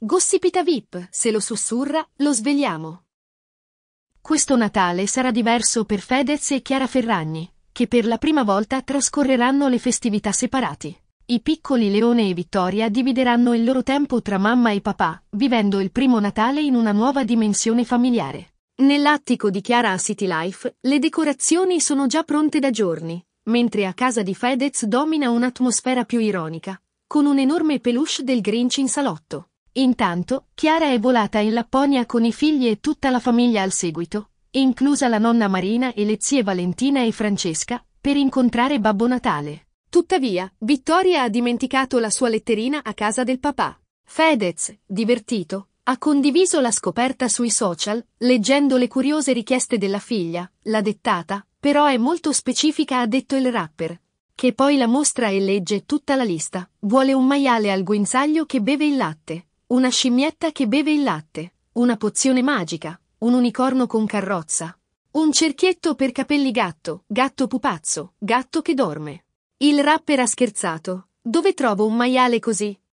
Gossipita VIP, se lo sussurra, lo svegliamo. Questo Natale sarà diverso per Fedez e Chiara Ferragni, che per la prima volta trascorreranno le festività separati. I piccoli Leone e Vittoria divideranno il loro tempo tra mamma e papà, vivendo il primo Natale in una nuova dimensione familiare. Nell'attico di Chiara a City Life, le decorazioni sono già pronte da giorni, mentre a casa di Fedez domina un'atmosfera più ironica, con un enorme peluche del Grinch in salotto. Intanto, Chiara è volata in Lapponia con i figli e tutta la famiglia al seguito, inclusa la nonna Marina e le zie Valentina e Francesca, per incontrare Babbo Natale. Tuttavia, Vittoria ha dimenticato la sua letterina a casa del papà. Fedez, divertito, ha condiviso la scoperta sui social, leggendo le curiose richieste della figlia, l'ha dettata, però è molto specifica ha detto il rapper, che poi la mostra e legge tutta la lista, vuole un maiale al guinzaglio che beve il latte. Una scimmietta che beve il latte, una pozione magica, un unicorno con carrozza, un cerchietto per capelli gatto, gatto pupazzo, gatto che dorme. Il rapper ha scherzato. Dove trovo un maiale così?